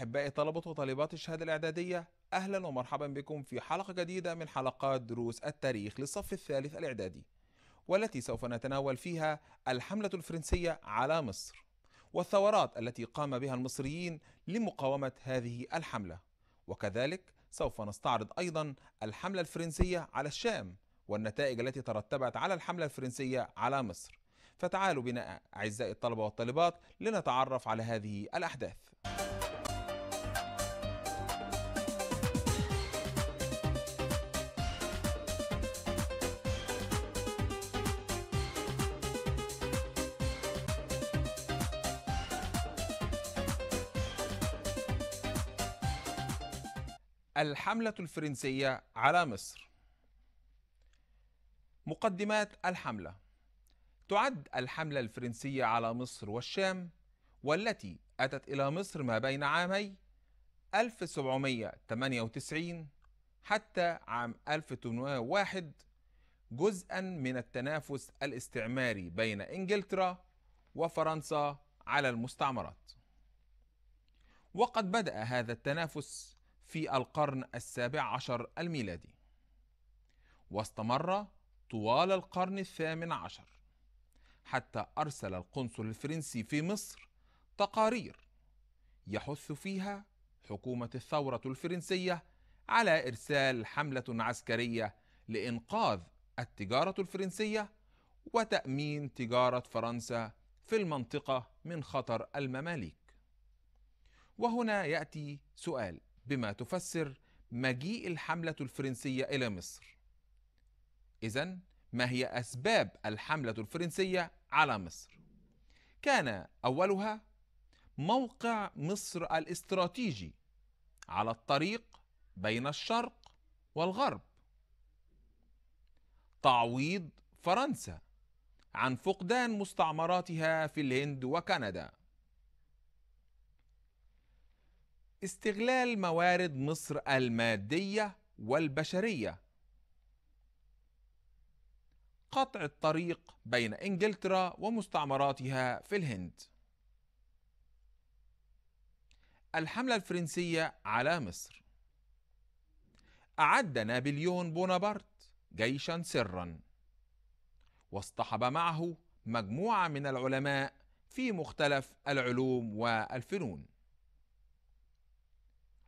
أحبائي طلبة وطالبات الشهادة الإعدادية أهلا ومرحبا بكم في حلقة جديدة من حلقات دروس التاريخ للصف الثالث الإعدادي والتي سوف نتناول فيها الحملة الفرنسية على مصر والثورات التي قام بها المصريين لمقاومة هذه الحملة وكذلك سوف نستعرض أيضا الحملة الفرنسية على الشام والنتائج التي ترتبت على الحملة الفرنسية على مصر فتعالوا بنا أعزائي الطلبة والطالبات لنتعرف على هذه الأحداث الحملة الفرنسية على مصر مقدمات الحملة تعد الحملة الفرنسية على مصر والشام والتي أتت إلى مصر ما بين عامي 1798 حتى عام 1801 جزءا من التنافس الاستعماري بين إنجلترا وفرنسا على المستعمرات وقد بدأ هذا التنافس في القرن السابع عشر الميلادي واستمر طوال القرن الثامن عشر حتى أرسل القنصل الفرنسي في مصر تقارير يحث فيها حكومة الثورة الفرنسية على إرسال حملة عسكرية لإنقاذ التجارة الفرنسية وتأمين تجارة فرنسا في المنطقة من خطر المماليك. وهنا يأتي سؤال: بما تفسر مجيء الحملة الفرنسية إلى مصر. إذا ما هي أسباب الحملة الفرنسية على مصر؟ كان أولها موقع مصر الاستراتيجي على الطريق بين الشرق والغرب. تعويض فرنسا عن فقدان مستعمراتها في الهند وكندا. استغلال موارد مصر الماديه والبشريه قطع الطريق بين انجلترا ومستعمراتها في الهند الحمله الفرنسيه على مصر اعد نابليون بونابرت جيشا سرا واصطحب معه مجموعه من العلماء في مختلف العلوم والفنون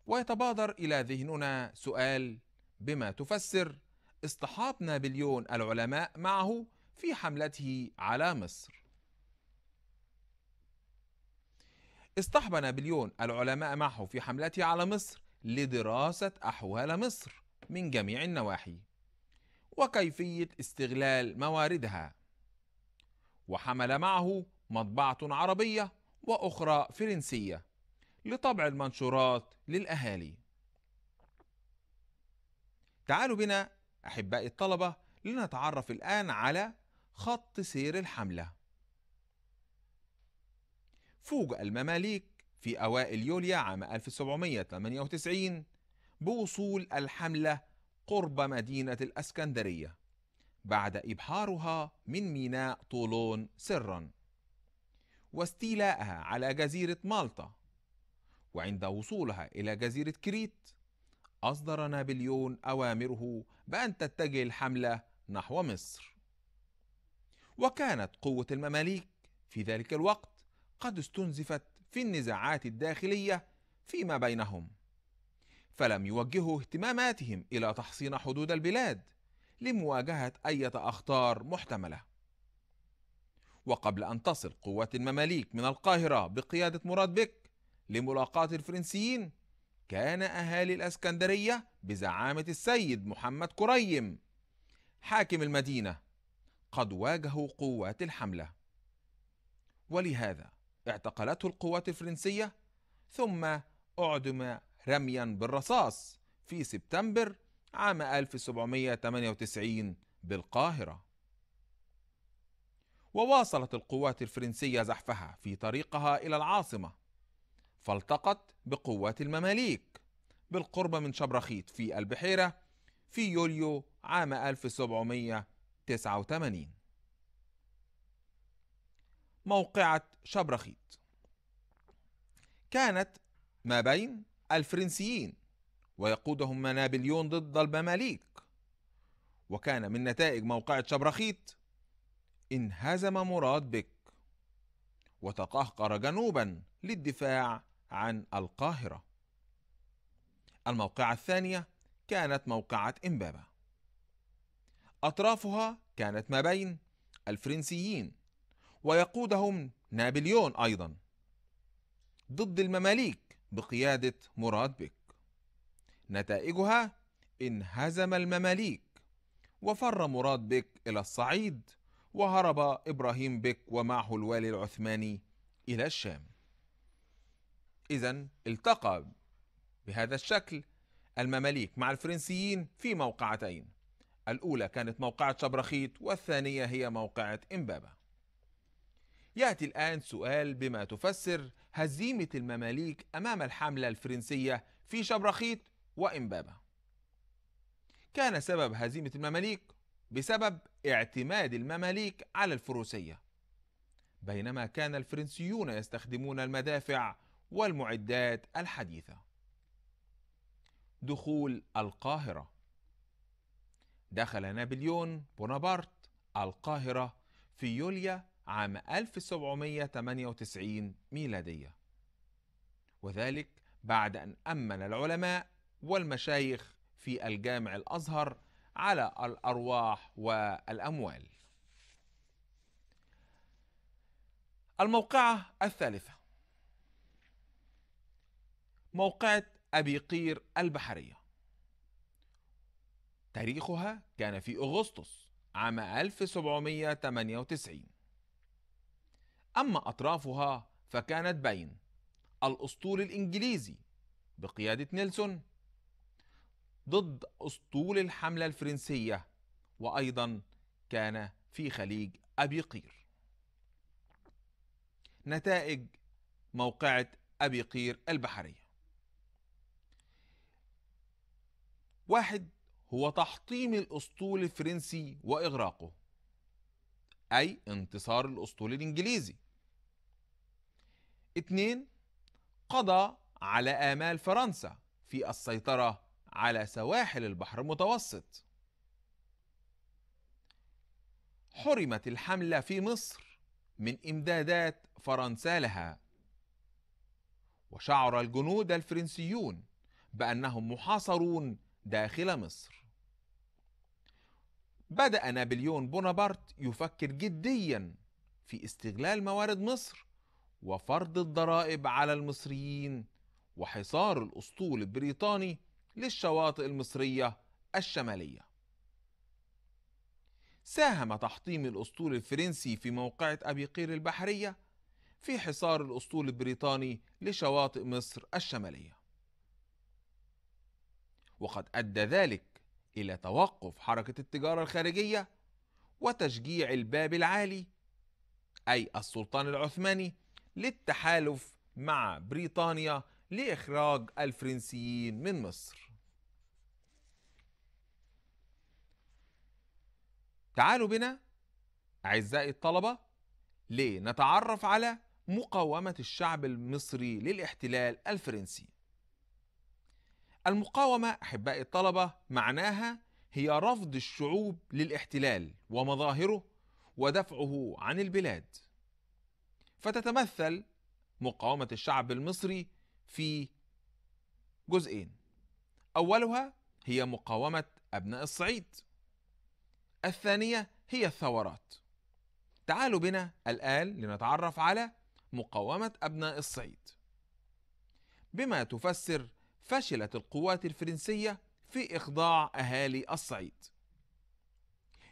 ويتبادر الى ذهننا سؤال بما تفسر اصطحاب نابليون العلماء معه في حملته على مصر. اصطحب نابليون العلماء معه في حملته على مصر لدراسة أحوال مصر من جميع النواحي وكيفية استغلال مواردها وحمل معه مطبعة عربية وأخرى فرنسية لطبع المنشورات للأهالي تعالوا بنا أحبائي الطلبة لنتعرف الآن على خط سير الحملة فوجئ المماليك في أوائل يوليا عام 1798 بوصول الحملة قرب مدينة الأسكندرية بعد إبحارها من ميناء طولون سرًا واستيلاءها على جزيرة مالطا وعند وصولها إلى جزيرة كريت أصدر نابليون أوامره بأن تتجه الحملة نحو مصر وكانت قوة المماليك في ذلك الوقت قد استنزفت في النزاعات الداخلية فيما بينهم فلم يوجهوا اهتماماتهم إلى تحصين حدود البلاد لمواجهة أي أخطار محتملة وقبل أن تصل قوات المماليك من القاهرة بقيادة مراد بك لملاقاة الفرنسيين كان أهالي الأسكندرية بزعامة السيد محمد كريم حاكم المدينة قد واجهوا قوات الحملة ولهذا اعتقلته القوات الفرنسية ثم أعدم رميا بالرصاص في سبتمبر عام 1798 بالقاهرة وواصلت القوات الفرنسية زحفها في طريقها إلى العاصمة فالتقت بقوات المماليك بالقرب من شبرخيت في البحيرة في يوليو عام 1789 موقعة شبرخيت كانت ما بين الفرنسيين ويقودهم نابليون ضد المماليك وكان من نتائج موقعة شبرخيت انهزم مراد بك وتقهقر جنوبا للدفاع عن القاهرة. الموقعة الثانية كانت موقعة إمبابة. أطرافها كانت ما بين الفرنسيين ويقودهم نابليون أيضا ضد المماليك بقيادة مراد بك. نتائجها انهزم المماليك وفر مراد بك إلى الصعيد وهرب إبراهيم بك ومعه الوالي العثماني إلى الشام إذا التقى بهذا الشكل المماليك مع الفرنسيين في موقعتين الأولى كانت موقعة شبرخيت والثانية هي موقعة إمبابة يأتي الآن سؤال بما تفسر هزيمة المماليك أمام الحملة الفرنسية في شبرخيت وإمبابة كان سبب هزيمة المماليك بسبب اعتماد المماليك على الفروسية بينما كان الفرنسيون يستخدمون المدافع والمعدات الحديثة دخول القاهرة دخل نابليون بونابرت القاهرة في يوليا عام 1798 ميلادية وذلك بعد أن أمن العلماء والمشايخ في الجامع الأزهر على الأرواح والأموال الموقعة الثالثة موقعة أبي قير البحرية تاريخها كان في أغسطس عام 1798 أما أطرافها فكانت بين الأسطول الإنجليزي بقيادة نيلسون ضد أسطول الحملة الفرنسية وأيضا كان في خليج أبي قير نتائج موقعة أبي قير البحرية واحد هو تحطيم الأسطول الفرنسي وإغراقه أي انتصار الأسطول الإنجليزي اثنين قضى على آمال فرنسا في السيطرة على سواحل البحر المتوسط حرمت الحملة في مصر من إمدادات فرنسا لها وشعر الجنود الفرنسيون بأنهم محاصرون داخل مصر بدأ نابليون بونابرت يفكر جديا في استغلال موارد مصر وفرض الضرائب على المصريين وحصار الأسطول البريطاني للشواطئ المصرية الشمالية. ساهم تحطيم الأسطول الفرنسي في موقعة أبي قير البحرية في حصار الأسطول البريطاني لشواطئ مصر الشمالية. وقد أدى ذلك إلى توقف حركة التجارة الخارجية وتشجيع الباب العالي أي السلطان العثماني للتحالف مع بريطانيا لإخراج الفرنسيين من مصر. تعالوا بنا أعزائي الطلبة لنتعرف على مقاومة الشعب المصري للاحتلال الفرنسي. المقاومة أحبائي الطلبة معناها هي رفض الشعوب للاحتلال ومظاهره ودفعه عن البلاد فتتمثل مقاومة الشعب المصري في جزئين أولها هي مقاومة أبناء الصعيد الثانية هي الثورات تعالوا بنا الآن لنتعرف على مقاومة أبناء الصعيد بما تفسر فشلت القوات الفرنسية في إخضاع أهالي الصعيد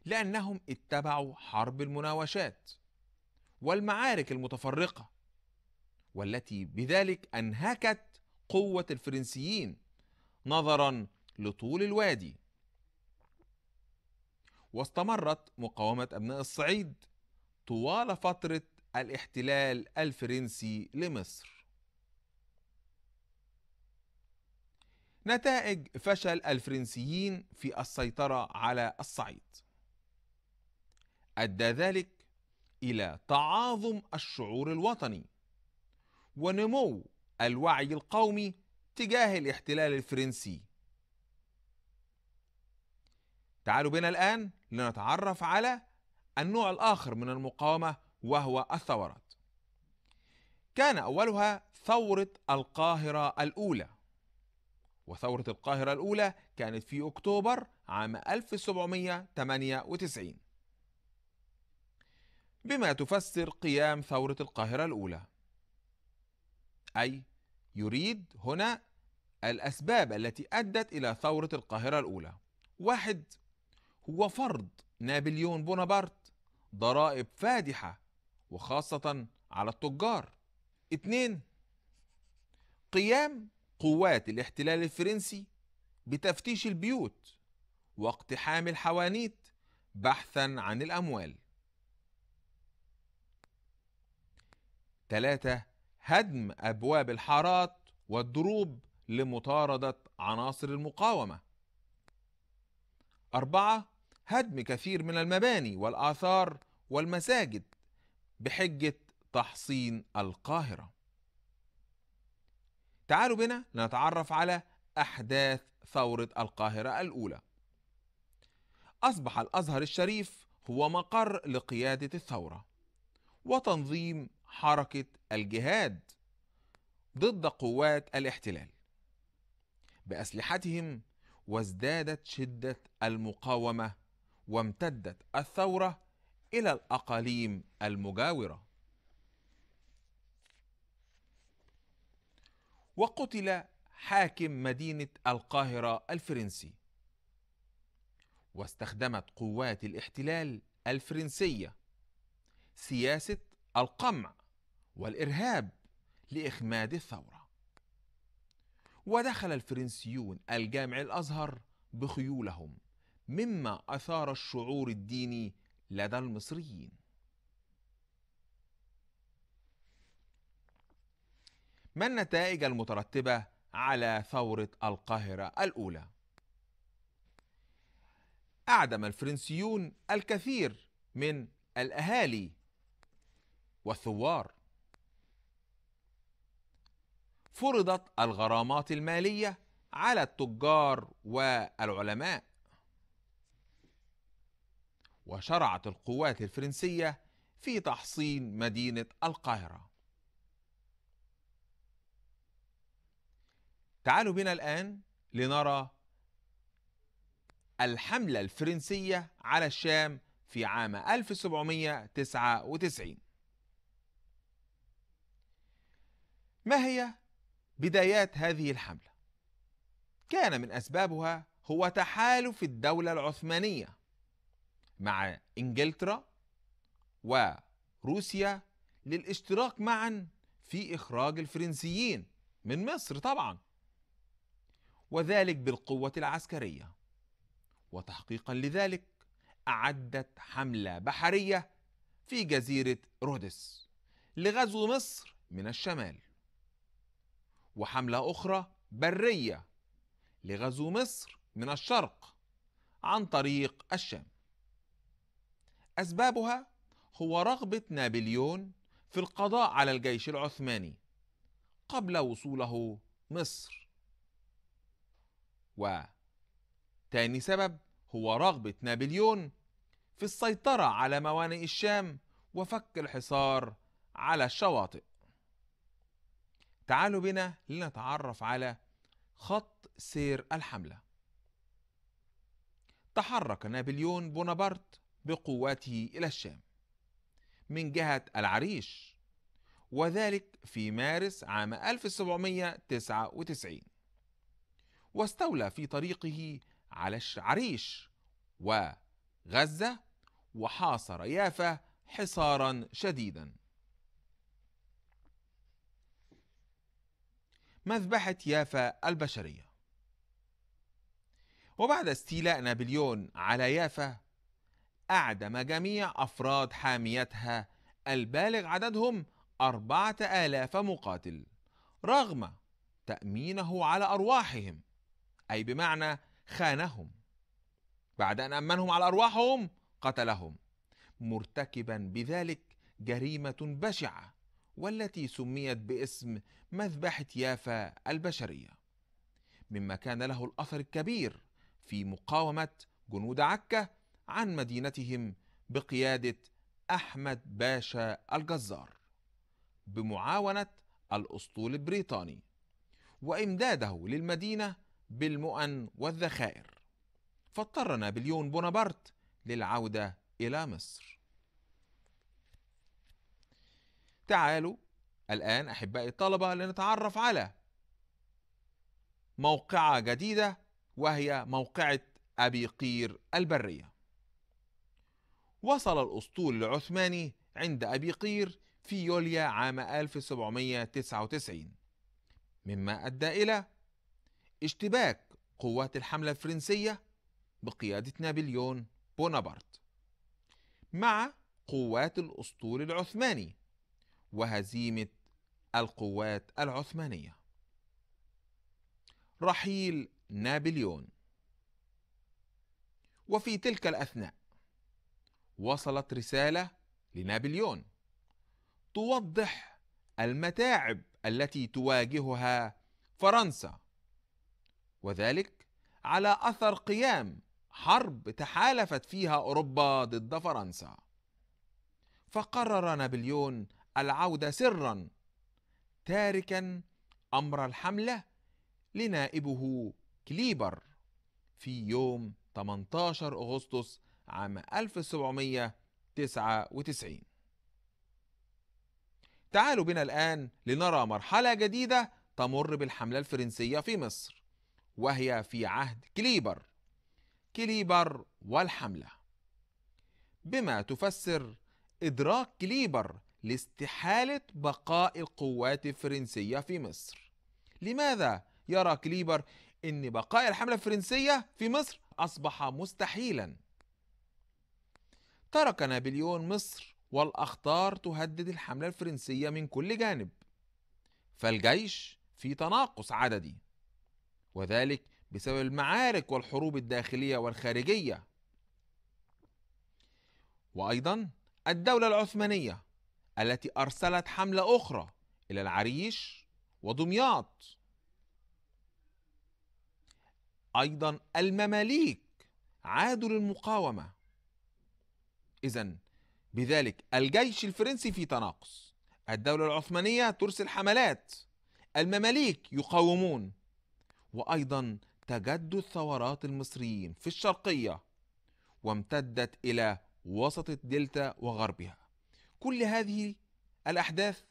لأنهم اتبعوا حرب المناوشات والمعارك المتفرقة والتي بذلك أنهكت قوة الفرنسيين نظرا لطول الوادي واستمرت مقاومة أبناء الصعيد طوال فترة الاحتلال الفرنسي لمصر نتائج فشل الفرنسيين في السيطرة على الصعيد. أدى ذلك إلى تعاظم الشعور الوطني، ونمو الوعي القومي تجاه الاحتلال الفرنسي. تعالوا بنا الآن لنتعرف على النوع الآخر من المقاومة وهو الثورات. كان أولها ثورة القاهرة الأولى وثورة القاهرة الأولى كانت في أكتوبر عام 1798 بما تفسر قيام ثورة القاهرة الأولى أي يريد هنا الأسباب التي أدت إلى ثورة القاهرة الأولى واحد هو فرض نابليون بونابرت ضرائب فادحة وخاصة على التجار اثنين قيام قوات الاحتلال الفرنسي بتفتيش البيوت واقتحام الحوانيت بحثا عن الأموال. ثلاثة هدم أبواب الحارات والدروب لمطاردة عناصر المقاومة. أربعة هدم كثير من المباني والآثار والمساجد بحجة تحصين القاهرة. تعالوا بنا نتعرف على أحداث ثورة القاهرة الأولى أصبح الأزهر الشريف هو مقر لقيادة الثورة وتنظيم حركة الجهاد ضد قوات الاحتلال بأسلحتهم وازدادت شدة المقاومة وامتدت الثورة إلى الأقاليم المجاورة وقتل حاكم مدينة القاهرة الفرنسي واستخدمت قوات الاحتلال الفرنسية سياسة القمع والإرهاب لإخماد الثورة ودخل الفرنسيون الجامع الأزهر بخيولهم مما أثار الشعور الديني لدى المصريين ما النتائج المترتبة على ثورة القاهرة الأولى؟ أعدم الفرنسيون الكثير من الأهالي والثوار فرضت الغرامات المالية على التجار والعلماء وشرعت القوات الفرنسية في تحصين مدينة القاهرة تعالوا بنا الآن لنرى الحملة الفرنسية على الشام في عام 1799 ما هي بدايات هذه الحملة؟ كان من أسبابها هو تحالف الدولة العثمانية مع إنجلترا وروسيا للاشتراك معا في إخراج الفرنسيين من مصر طبعاً وذلك بالقوة العسكرية وتحقيقا لذلك أعدت حملة بحرية في جزيرة رودس لغزو مصر من الشمال وحملة أخرى برية لغزو مصر من الشرق عن طريق الشام أسبابها هو رغبة نابليون في القضاء على الجيش العثماني قبل وصوله مصر وتاني سبب هو رغبة نابليون في السيطرة على موانئ الشام وفك الحصار على الشواطئ تعالوا بنا لنتعرف على خط سير الحملة تحرك نابليون بونابرت بقواته إلى الشام من جهة العريش وذلك في مارس عام 1799 واستولى في طريقه على العريش وغزة وحاصر يافا حصارا شديدا مذبحة يافا البشرية وبعد استيلاء نابليون على يافا أعدم جميع أفراد حاميتها البالغ عددهم أربعة آلاف مقاتل رغم تأمينه على أرواحهم أي بمعنى خانهم بعد أن أمنهم على أرواحهم قتلهم مرتكبا بذلك جريمة بشعة والتي سميت باسم مذبحة يافا البشرية مما كان له الأثر الكبير في مقاومة جنود عكا عن مدينتهم بقيادة أحمد باشا الجزار بمعاونة الأسطول البريطاني وإمداده للمدينة بالمؤن والذخائر فاضطر نابليون بونابرت للعودة إلى مصر تعالوا الآن أحبائي الطلبة لنتعرف على موقعة جديدة وهي موقعة أبي قير البرية وصل الأسطول العثماني عند أبي قير في يوليا عام 1799 مما أدى إلى اشتباك قوات الحملة الفرنسية بقيادة نابليون بونابرت مع قوات الأسطول العثماني وهزيمة القوات العثمانية رحيل نابليون وفي تلك الأثناء وصلت رسالة لنابليون توضح المتاعب التي تواجهها فرنسا وذلك على اثر قيام حرب تحالفت فيها اوروبا ضد فرنسا فقرر نابليون العوده سرا تاركا امر الحمله لنائبه كليبر في يوم 18 اغسطس عام 1799 تعالوا بنا الان لنرى مرحله جديده تمر بالحمله الفرنسيه في مصر وهي في عهد كليبر كليبر والحملة بما تفسر إدراك كليبر لاستحالة بقاء القوات الفرنسية في مصر لماذا يرى كليبر أن بقاء الحملة الفرنسية في مصر أصبح مستحيلا ترك نابليون مصر والأخطار تهدد الحملة الفرنسية من كل جانب فالجيش في تناقص عددي وذلك بسبب المعارك والحروب الداخلية والخارجية وأيضا الدولة العثمانية التي أرسلت حملة أخرى إلى العريش ودمياط أيضا المماليك عادوا للمقاومة إذا بذلك الجيش الفرنسي في تناقص الدولة العثمانية ترسل حملات المماليك يقاومون وأيضا تجدد ثورات المصريين في الشرقية وامتدت إلى وسط الدلتا وغربها كل هذه الأحداث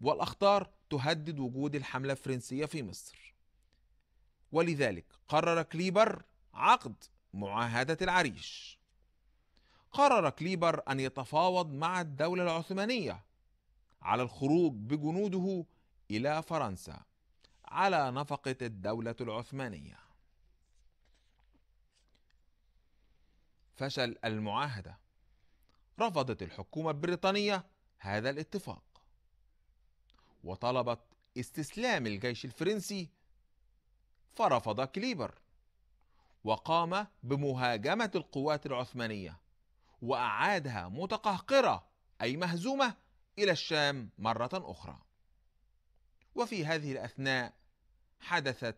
والأخطار تهدد وجود الحملة الفرنسية في مصر ولذلك قرر كليبر عقد معاهدة العريش قرر كليبر أن يتفاوض مع الدولة العثمانية على الخروج بجنوده إلى فرنسا على نفقة الدولة العثمانية فشل المعاهدة رفضت الحكومة البريطانية هذا الاتفاق وطلبت استسلام الجيش الفرنسي فرفض كليبر وقام بمهاجمة القوات العثمانية وأعادها متقهقرة أي مهزومة إلى الشام مرة أخرى وفي هذه الأثناء حدثت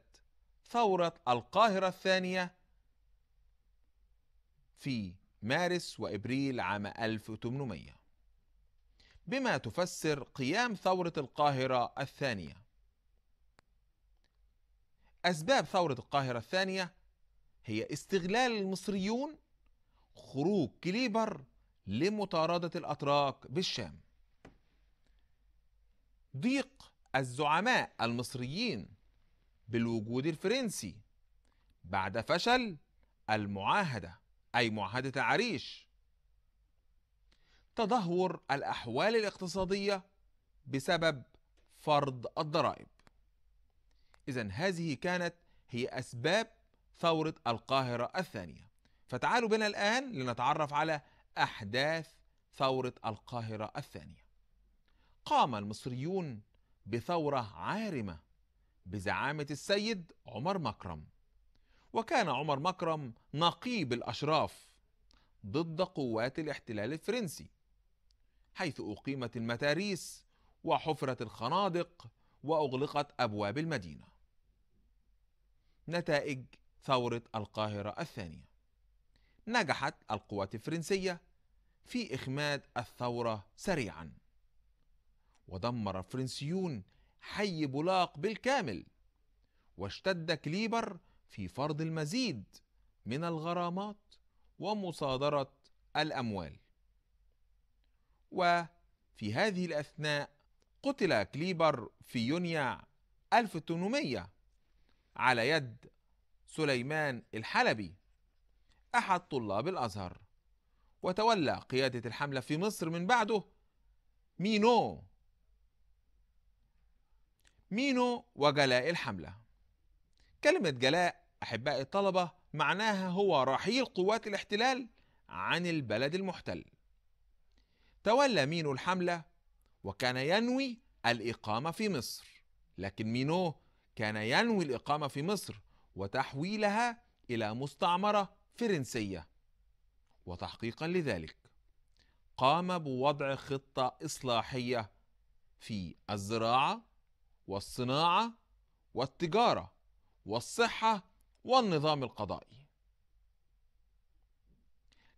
ثورة القاهرة الثانية في مارس وإبريل عام 1800 بما تفسر قيام ثورة القاهرة الثانية أسباب ثورة القاهرة الثانية هي استغلال المصريون خروج كليبر لمطاردة الأتراك بالشام ضيق الزعماء المصريين بالوجود الفرنسي بعد فشل المعاهدة أي معاهدة عريش تدهور الأحوال الاقتصادية بسبب فرض الضرائب إذا هذه كانت هي أسباب ثورة القاهرة الثانية فتعالوا بنا الآن لنتعرف على أحداث ثورة القاهرة الثانية قام المصريون بثورة عارمة بزعامة السيد عمر مكرم وكان عمر مكرم نقيب الأشراف ضد قوات الاحتلال الفرنسي حيث أقيمت المتاريس وحفرت الخنادق وأغلقت أبواب المدينة نتائج ثورة القاهرة الثانية نجحت القوات الفرنسية في إخماد الثورة سريعا ودمر الفرنسيون حي بولاق بالكامل واشتد كليبر في فرض المزيد من الغرامات ومصادرة الأموال وفي هذه الأثناء قتل كليبر في يونيو 1800 على يد سليمان الحلبي أحد طلاب الأزهر وتولى قيادة الحملة في مصر من بعده مينو مينو وجلاء الحملة كلمة جلاء أحباء الطلبة معناها هو رحيل قوات الاحتلال عن البلد المحتل تولى مينو الحملة وكان ينوي الإقامة في مصر لكن مينو كان ينوي الإقامة في مصر وتحويلها إلى مستعمرة فرنسية وتحقيقا لذلك قام بوضع خطة إصلاحية في الزراعة والصناعة والتجارة والصحة والنظام القضائي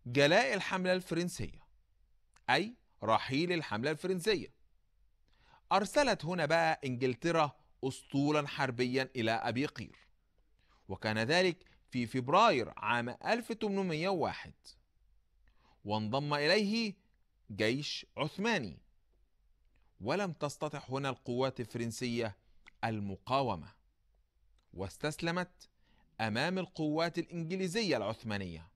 جلاء الحملة الفرنسية أي رحيل الحملة الفرنسية أرسلت هنا بقى إنجلترا أسطولا حربيا إلى أبي قير وكان ذلك في فبراير عام 1801 وانضم إليه جيش عثماني ولم تستطع هنا القوات الفرنسية المقاومة واستسلمت أمام القوات الإنجليزية العثمانية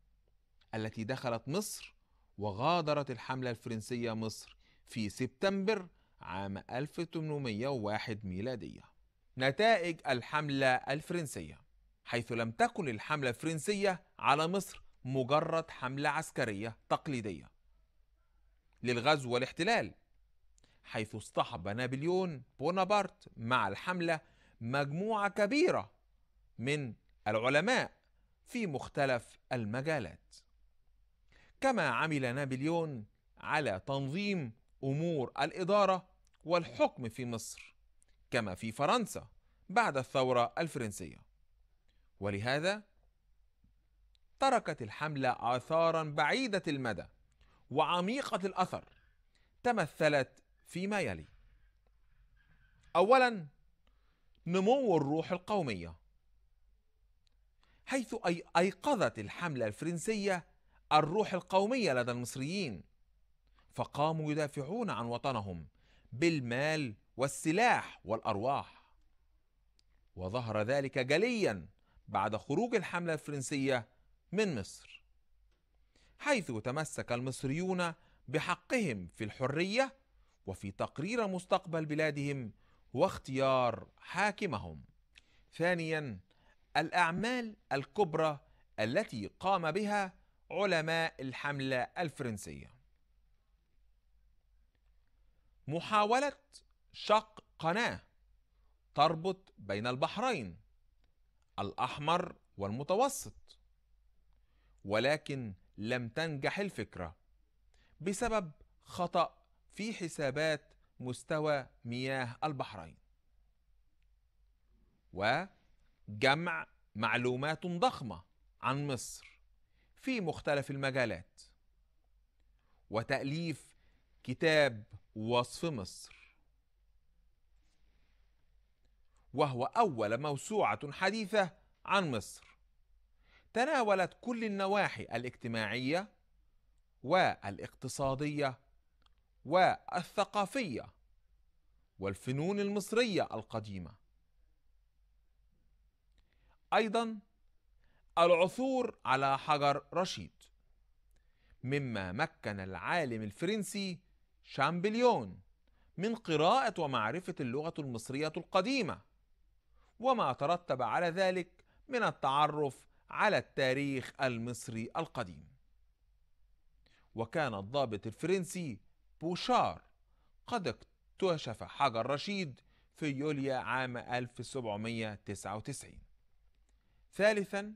التي دخلت مصر وغادرت الحملة الفرنسية مصر في سبتمبر عام 1801 ميلادية نتائج الحملة الفرنسية حيث لم تكن الحملة الفرنسية على مصر مجرد حملة عسكرية تقليدية للغزو والاحتلال حيث اصطحب نابليون بونابرت مع الحملة مجموعة كبيرة من العلماء في مختلف المجالات. كما عمل نابليون على تنظيم أمور الإدارة والحكم في مصر، كما في فرنسا بعد الثورة الفرنسية. ولهذا تركت الحملة آثارا بعيدة المدى وعميقة الأثر تمثلت فيما يلي اولا نمو الروح القوميه حيث ايقظت الحمله الفرنسيه الروح القوميه لدى المصريين فقاموا يدافعون عن وطنهم بالمال والسلاح والارواح وظهر ذلك جليا بعد خروج الحمله الفرنسيه من مصر حيث تمسك المصريون بحقهم في الحريه وفي تقرير مستقبل بلادهم واختيار حاكمهم ثانيا الاعمال الكبرى التي قام بها علماء الحمله الفرنسيه محاوله شق قناه تربط بين البحرين الاحمر والمتوسط ولكن لم تنجح الفكره بسبب خطا في حسابات مستوى مياه البحرين وجمع معلومات ضخمه عن مصر في مختلف المجالات وتاليف كتاب وصف مصر وهو اول موسوعه حديثه عن مصر تناولت كل النواحي الاجتماعيه والاقتصاديه والثقافية والفنون المصرية القديمة أيضا العثور على حجر رشيد مما مكن العالم الفرنسي شامبليون من قراءة ومعرفة اللغة المصرية القديمة وما ترتب على ذلك من التعرف على التاريخ المصري القديم وكان الضابط الفرنسي بوشار قد اكتشف حجر رشيد في يوليا عام 1799 ثالثا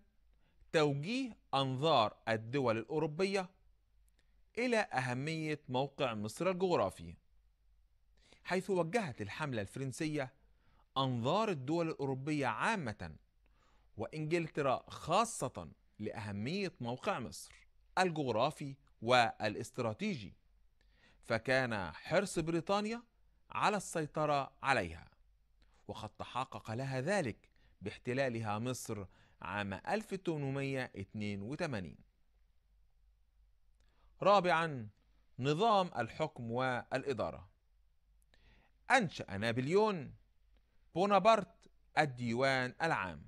توجيه أنظار الدول الأوروبية إلى أهمية موقع مصر الجغرافي حيث وجهت الحملة الفرنسية أنظار الدول الأوروبية عامة وإنجلترا خاصة لأهمية موقع مصر الجغرافي والاستراتيجي فكان حرص بريطانيا على السيطرة عليها وقد تحقق لها ذلك باحتلالها مصر عام 1882 رابعا نظام الحكم والإدارة أنشأ نابليون بونابرت الديوان العام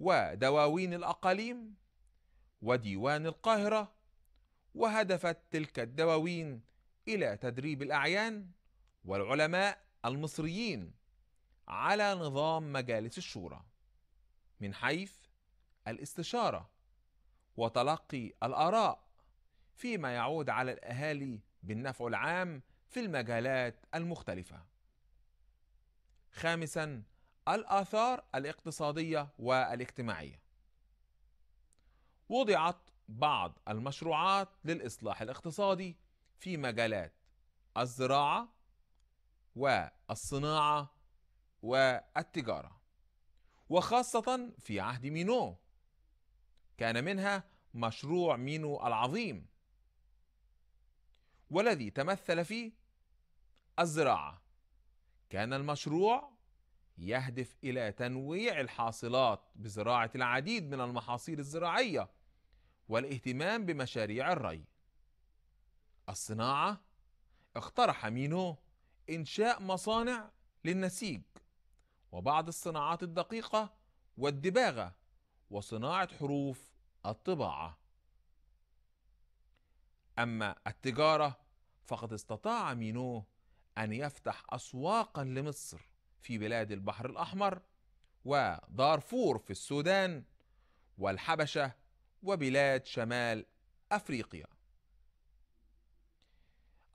ودواوين الأقاليم وديوان القاهرة وهدفت تلك الدواوين الى تدريب الاعيان والعلماء المصريين على نظام مجالس الشورى من حيث الاستشاره وتلقي الاراء فيما يعود على الاهالي بالنفع العام في المجالات المختلفه خامسا الاثار الاقتصاديه والاجتماعيه وضعت بعض المشروعات للإصلاح الاقتصادي في مجالات الزراعة والصناعة والتجارة وخاصة في عهد مينو كان منها مشروع مينو العظيم والذي تمثل فيه الزراعة كان المشروع يهدف إلى تنويع الحاصلات بزراعة العديد من المحاصيل الزراعية والاهتمام بمشاريع الري الصناعة اقترح مينو إنشاء مصانع للنسيج وبعض الصناعات الدقيقة والدباغة وصناعة حروف الطباعة أما التجارة فقد استطاع مينو أن يفتح أسواقا لمصر في بلاد البحر الأحمر ودارفور في السودان والحبشة وبلاد شمال افريقيا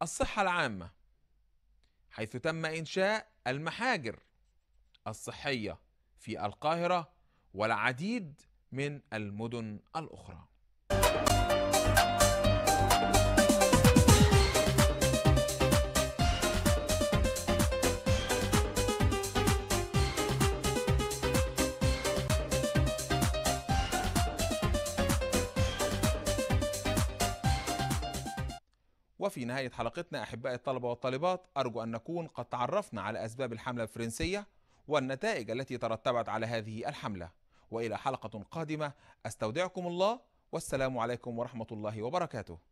الصحه العامه حيث تم انشاء المحاجر الصحيه في القاهره والعديد من المدن الاخرى وفي نهاية حلقتنا أحبائي الطلبة والطالبات أرجو أن نكون قد تعرفنا على أسباب الحملة الفرنسية والنتائج التي ترتبت على هذه الحملة وإلى حلقة قادمة أستودعكم الله والسلام عليكم ورحمة الله وبركاته